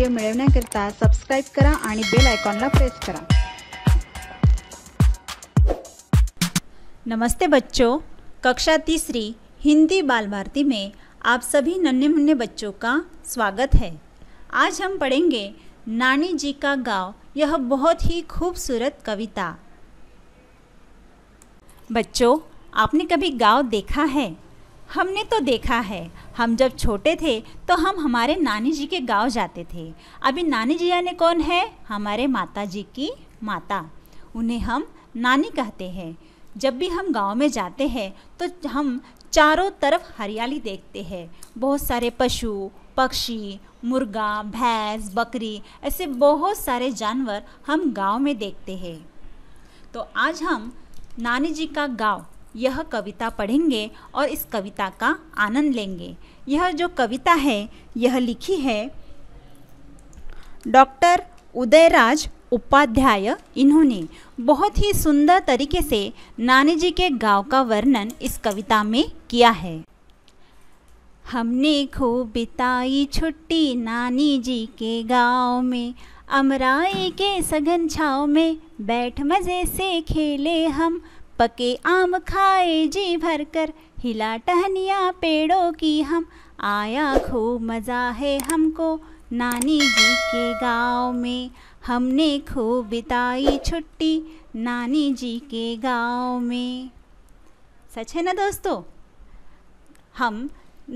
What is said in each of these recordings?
video मिलने करता subscribe करा और बेल आयकॉनला प्रेस करा नमस्ते बच्चों कक्षा तीसरी हिंदी बाल भारती में आप सभी नन्हे मुन्ने बच्चों का स्वागत है आज हम पढ़ेंगे नानी जी का गांव यह बहुत ही खूबसूरत कविता बच्चों आपने कभी गांव देखा है हमने तो देखा है हम जब छोटे थे तो हम हमारे नानी जी के गांव जाते थे अभी नानी जी यानी कौन है हमारे माता जी की माता उन्हें हम नानी कहते हैं जब भी हम गांव में जाते हैं तो हम चारों तरफ हरियाली देखते हैं बहुत सारे पशु पक्षी मुर्गा भैंस बकरी ऐसे बहुत सारे जानवर हम गांव में देखते हैं तो आज हम नानी जी का गांव यह कविता पढ़ेंगे और इस कविता का आनंद लेंगे यह जो कविता है यह लिखी है डॉक्टर उदयराज उपाध्याय इन्होंने बहुत ही सुंदर तरीके से नानी जी के गांव का वर्णन इस कविता में किया है हमने खूब बिताई छुट्टी नानी जी के गांव में अमराई के सघन छाव में बैठ मज़े से खेले हम पके आम खाए जी भर कर हिला टहनिया पेड़ों की हम आया खूब मज़ा है हमको नानी जी के गांव में हमने खूब बिताई छुट्टी नानी जी के गांव में सच है ना दोस्तों हम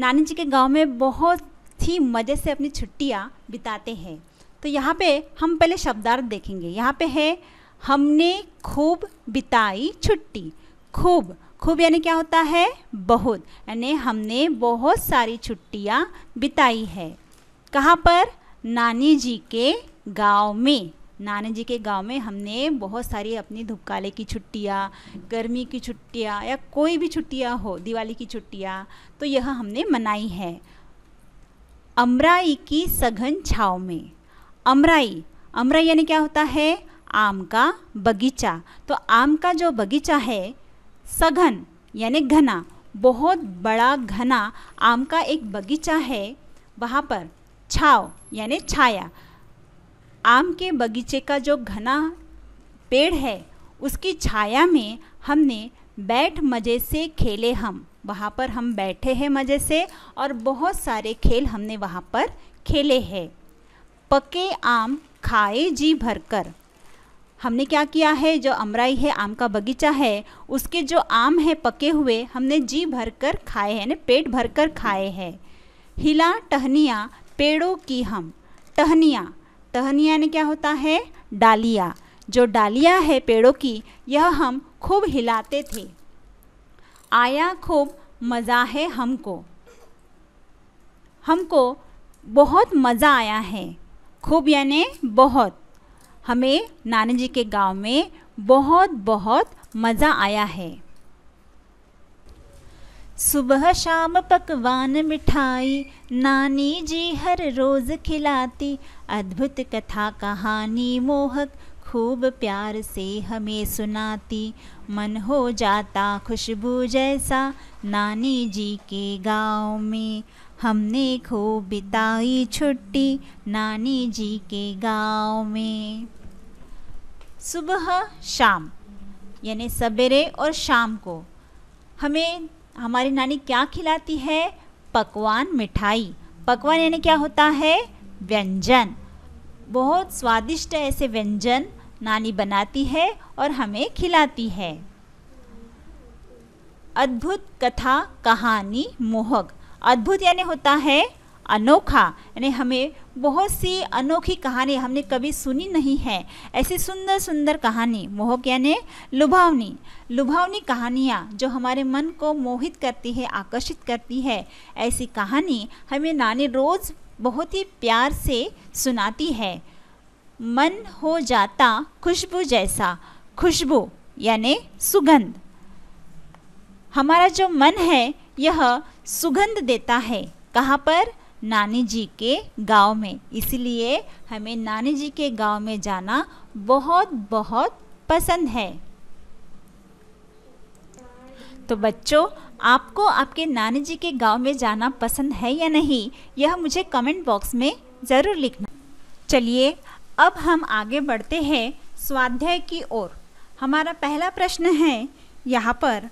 नानी जी के गांव में बहुत ही मज़े से अपनी छुट्टियां बिताते हैं तो यहाँ पे हम पहले शब्दार्थ देखेंगे यहाँ पे है हमने खूब बिताई छुट्टी खूब खूब यानी क्या होता है बहुत यानी हमने बहुत सारी छुट्टियाँ बिताई है कहाँ पर नानी जी के गांव में नानी जी के गांव में हमने बहुत सारी अपनी धुपकाले की छुट्टियाँ गर्मी की छुट्टियाँ या कोई भी छुट्टियाँ हो दिवाली की छुट्टियाँ तो यह हमने मनाई है अमराई की सघन छाव में अमराई अमराई यानी क्या होता है आम का बगीचा तो आम का जो बगीचा है सघन यानी घना बहुत बड़ा घना आम का एक बगीचा है वहाँ पर छाव यानी छाया आम के बगीचे का जो घना पेड़ है उसकी छाया में हमने बैठ मज़े से खेले हम वहाँ पर हम बैठे हैं मज़े से और बहुत सारे खेल हमने वहाँ पर खेले हैं पके आम खाए जी भरकर हमने क्या किया है जो अमराई है आम का बगीचा है उसके जो आम है पके हुए हमने जी भर कर खाए हैं यानी पेट भर कर खाए हैं हिला टहनिया पेड़ों की हम टहनिया टहनिया ने क्या होता है डालिया जो डालिया है पेड़ों की यह हम खूब हिलाते थे आया खूब मज़ा है हमको हमको बहुत मज़ा आया है खूब यानी बहुत हमें नानी जी के गांव में बहुत बहुत मज़ा आया है सुबह शाम पकवान मिठाई नानी जी हर रोज़ खिलाती अद्भुत कथा कहानी मोहक खूब प्यार से हमें सुनाती मन हो जाता खुशबू जैसा नानी जी के गांव में हमने खूब बिताई छुट्टी नानी जी के गांव में सुबह शाम यानी सवेरे और शाम को हमें हमारी नानी क्या खिलाती है पकवान मिठाई पकवान यानी क्या होता है व्यंजन बहुत स्वादिष्ट ऐसे व्यंजन नानी बनाती है और हमें खिलाती है अद्भुत कथा कहानी मोहक अद्भुत यानी होता है अनोखा यानी हमें बहुत सी अनोखी कहानी हमने कभी सुनी नहीं है ऐसी सुंदर सुंदर कहानी मोहक यानी लुभावनी लुभावनी कहानियाँ जो हमारे मन को मोहित करती है आकर्षित करती है ऐसी कहानी हमें नानी रोज़ बहुत ही प्यार से सुनाती है मन हो जाता खुशबू जैसा खुशबू यानि सुगंध हमारा जो मन है यह सुगंध देता है कहाँ पर नानी जी के गांव में इसलिए हमें नानी जी के गांव में जाना बहुत बहुत पसंद है तो बच्चों आपको आपके नानी जी के गांव में जाना पसंद है या नहीं यह मुझे कमेंट बॉक्स में ज़रूर लिखना चलिए अब हम आगे बढ़ते हैं स्वाध्याय की ओर हमारा पहला प्रश्न है यहाँ पर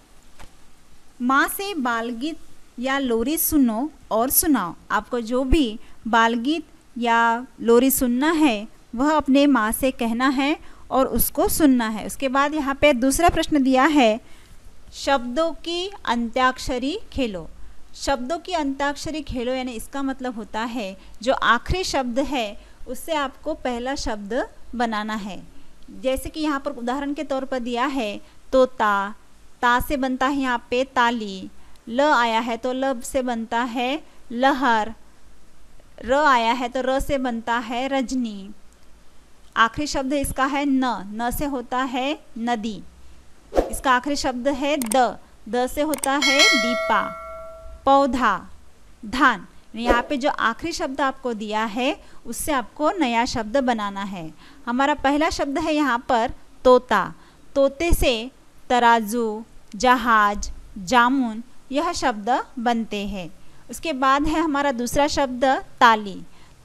माँ से बालगीत या लोरी सुनो और सुनाओ आपको जो भी बालगीत या लोरी सुनना है वह अपने माँ से कहना है और उसको सुनना है उसके बाद यहाँ पे दूसरा प्रश्न दिया है शब्दों की अंत्याक्षरी खेलो शब्दों की अंताक्षरी खेलो यानी इसका मतलब होता है जो आखिरी शब्द है उससे आपको पहला शब्द बनाना है जैसे कि यहाँ पर उदाहरण के तौर पर दिया है तोता ता से बनता है यहाँ पे ताली ल आया है तो ल से बनता है लहर र आया है तो र से बनता है रजनी आखिरी शब्द इसका है न न से होता है नदी इसका आखिरी शब्द है द द से होता है दीपा पौधा धान यहाँ पे जो आखिरी शब्द आपको दिया है उससे आपको नया शब्द बनाना है हमारा पहला शब्द है यहाँ पर तोता तोते से तराजू जहाज जामुन यह शब्द बनते हैं उसके बाद है हमारा दूसरा शब्द ताली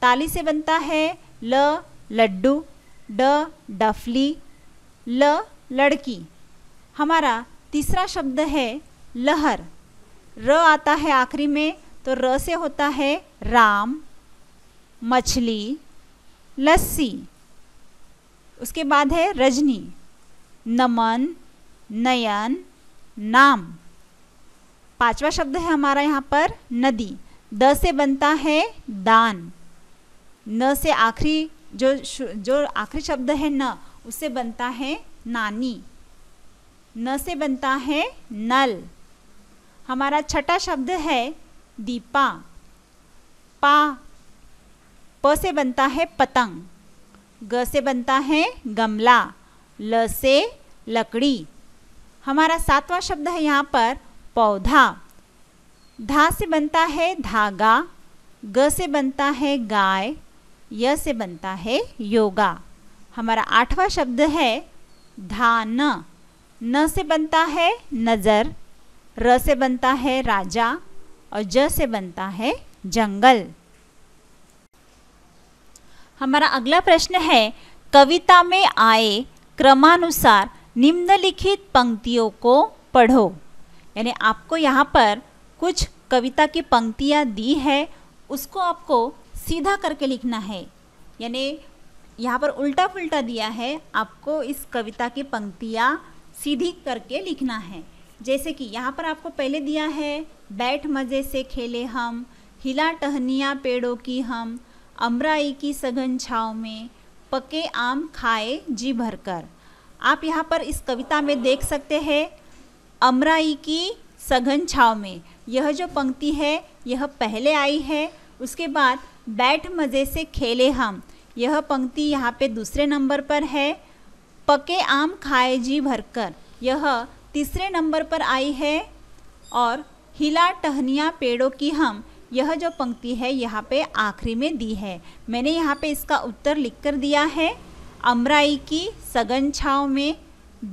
ताली से बनता है ल लड्डू ड डफली ल लड़की हमारा तीसरा शब्द है लहर र आता है आखिरी में तो र से होता है राम मछली लस्सी उसके बाद है रजनी नमन नयन नाम पांचवा शब्द है हमारा यहाँ पर नदी द से बनता है दान न से आखिरी जो जो आखिरी शब्द है न उससे बनता है नानी न से बनता है नल हमारा छठा शब्द है दीपा पा प से बनता है पतंग ग से बनता है गमला ल से लकड़ी हमारा सातवां शब्द है यहाँ पर पौधा धा से बनता है धागा ग से बनता है गाय य से बनता है योगा हमारा आठवां शब्द है धान न से बनता है नज़र र से बनता है राजा और ज से बनता है जंगल हमारा अगला प्रश्न है कविता में आए क्रमानुसार निम्नलिखित पंक्तियों को पढ़ो यानी आपको यहाँ पर कुछ कविता की पंक्तियाँ दी है उसको आपको सीधा करके लिखना है यानी यहाँ पर उल्टा पुल्टा दिया है आपको इस कविता की पंक्तियाँ सीधी करके लिखना है जैसे कि यहाँ पर आपको पहले दिया है बैठ मज़े से खेले हम हिला टहनिया पेड़ों की हम अमराई की सघन छाव में पके आम खाए जी भरकर आप यहाँ पर इस कविता में देख सकते हैं अमराई की सघन छाव में यह जो पंक्ति है यह पहले आई है उसके बाद बैठ मज़े से खेले हम यह पंक्ति यहाँ पे दूसरे नंबर पर है पके आम खाए जी भरकर यह तीसरे नंबर पर आई है और हिला टहनिया पेड़ों की हम यह जो पंक्ति है यहाँ पे आखिरी में दी है मैंने यहाँ पे इसका उत्तर लिख कर दिया है अमराई की सघन छाँव में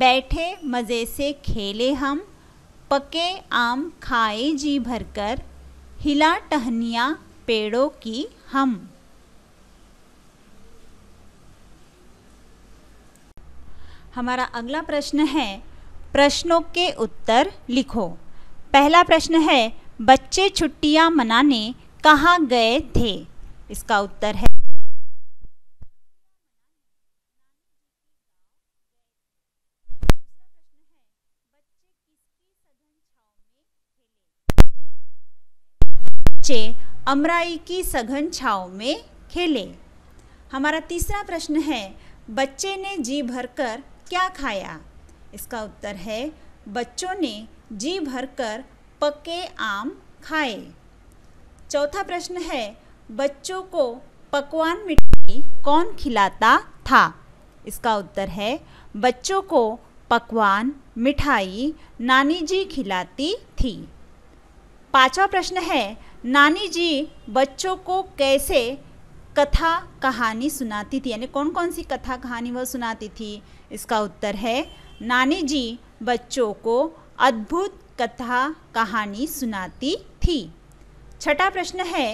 बैठे मज़े से खेले हम पके आम खाए जी भरकर हिला टहनिया पेड़ों की हम हमारा अगला प्रश्न है प्रश्नों के उत्तर लिखो पहला प्रश्न है बच्चे छुट्टियां मनाने कहाँ गए थे इसका उत्तर है बच्चे अमराई की सघन छाव में खेले हमारा तीसरा प्रश्न है बच्चे ने जी भरकर क्या खाया इसका उत्तर है बच्चों ने जी भरकर पके आम खाए चौथा प्रश्न है बच्चों को पकवान मिठाई कौन खिलाता था इसका उत्तर है बच्चों को पकवान मिठाई नानी जी खिलाती थी पांचवा प्रश्न है नानी जी बच्चों को कैसे कथा कहानी सुनाती थी यानी कौन कौन सी कथा कहानी वह सुनाती थी इसका उत्तर है नानी जी बच्चों को अद्भुत कथा कहानी सुनाती थी छठा प्रश्न है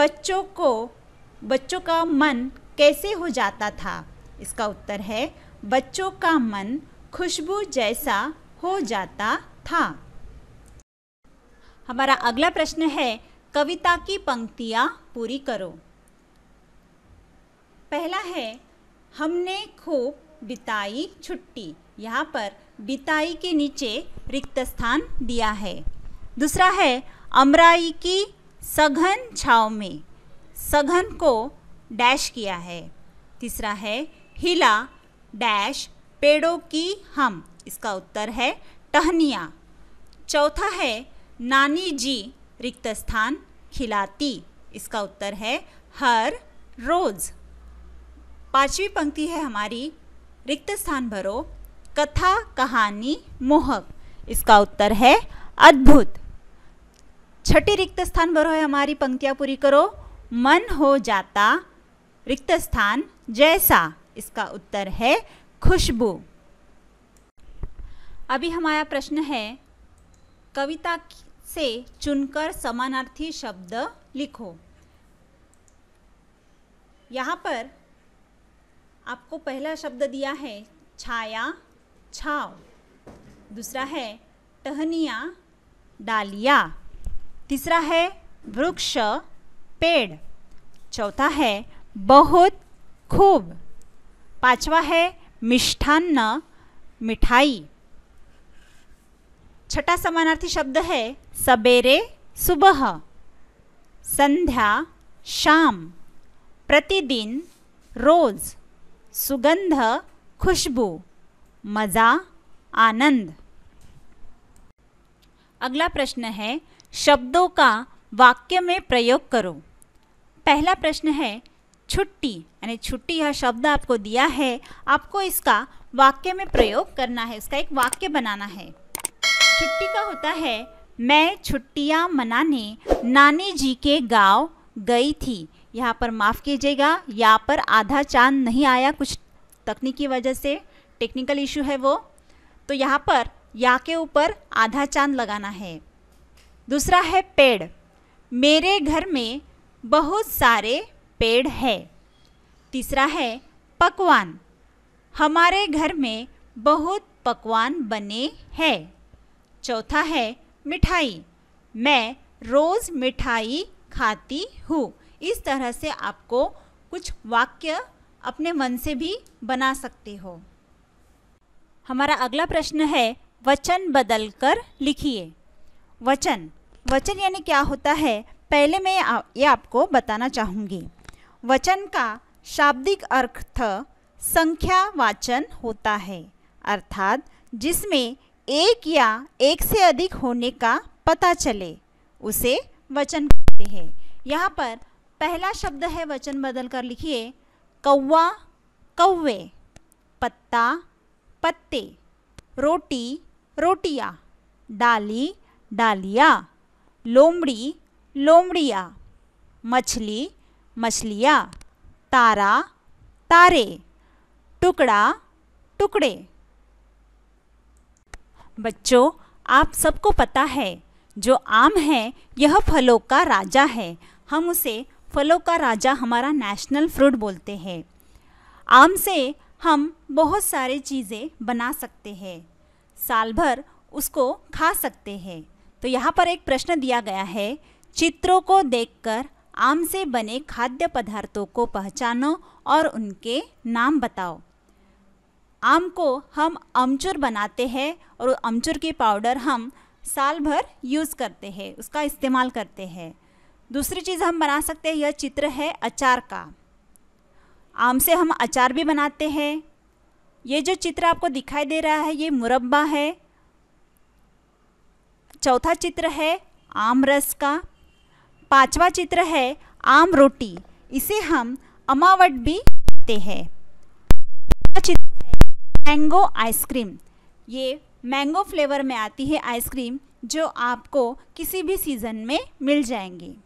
बच्चों को बच्चों का मन कैसे हो जाता था इसका उत्तर है बच्चों का मन खुशबू जैसा हो जाता था हमारा अगला प्रश्न है कविता की पंक्तियाँ पूरी करो पहला है हमने खूब बिताई छुट्टी यहाँ पर बिताई के नीचे रिक्त स्थान दिया है दूसरा है अमराई की सघन छाव में सघन को डैश किया है तीसरा है हिला डैश पेड़ों की हम इसका उत्तर है टहनिया चौथा है नानी जी रिक्त स्थान खिलाती इसका उत्तर है हर रोज़ पांचवी पंक्ति है हमारी रिक्त स्थान भरो कथा कहानी मोहक इसका उत्तर है अद्भुत छठी रिक्त स्थान भरो है हमारी पंक्तियाँ पूरी करो मन हो जाता रिक्त स्थान जैसा इसका उत्तर है खुशबू अभी हमारा प्रश्न है कविता से चुनकर समानार्थी शब्द लिखो यहाँ पर आपको पहला शब्द दिया है छाया छाव दूसरा है टहनिया डालिया तीसरा है वृक्ष पेड़ चौथा है बहुत खूब पांचवा है मिष्ठान्न मिठाई छठा समानार्थी शब्द है सवेरे सुबह संध्या शाम प्रतिदिन रोज़ सुगंध खुशबू मज़ा आनंद अगला प्रश्न है शब्दों का वाक्य में प्रयोग करो पहला प्रश्न है छुट्टी यानी छुट्टी यह शब्द आपको दिया है आपको इसका वाक्य में प्रयोग करना है इसका एक वाक्य बनाना है छुट्टी का होता है मैं छुट्टियां मनाने नानी जी के गांव गई थी यहाँ पर माफ़ कीजिएगा यहाँ पर आधा चांद नहीं आया कुछ तकनीकी वजह से टेक्निकल इशू है वो तो यहाँ पर या के ऊपर आधा चांद लगाना है दूसरा है पेड़ मेरे घर में बहुत सारे पेड़ है तीसरा है पकवान हमारे घर में बहुत पकवान बने हैं चौथा है मिठाई मैं रोज़ मिठाई खाती हूँ इस तरह से आपको कुछ वाक्य अपने मन से भी बना सकते हो हमारा अगला प्रश्न है वचन बदल कर लिखिए वचन वचन यानी क्या होता है पहले मैं ये आपको बताना चाहूँगी वचन का शाब्दिक अर्थ संख्या वाचन होता है अर्थात जिसमें एक या एक से अधिक होने का पता चले उसे वचन सकते हैं यहाँ पर पहला शब्द है वचन बदल कर लिखिए कौवा कौवे पत्ता पत्ते रोटी रोटिया डाली डालिया लोमड़ी लोमड़िया मछली मछलिया तारा तारे टुकड़ा टुकड़े बच्चों आप सबको पता है जो आम है यह फलों का राजा है हम उसे फलों का राजा हमारा नेशनल फ्रूट बोलते हैं आम से हम बहुत सारे चीज़ें बना सकते हैं साल भर उसको खा सकते हैं तो यहाँ पर एक प्रश्न दिया गया है चित्रों को देखकर आम से बने खाद्य पदार्थों को पहचानो और उनके नाम बताओ आम को हम अमचूर बनाते हैं और अमचूर की पाउडर हम साल भर यूज़ करते हैं उसका इस्तेमाल करते हैं दूसरी चीज़ हम बना सकते हैं यह चित्र है अचार का आम से हम अचार भी बनाते हैं ये जो चित्र आपको दिखाई दे रहा है ये मुरब्बा है चौथा चित्र है आम रस का पांचवा चित्र है आम रोटी इसे हम अमावट भी कहते हैं चित्र है मैंगो आइसक्रीम ये मैंगो फ्लेवर में आती है आइसक्रीम जो आपको किसी भी सीज़न में मिल जाएंगी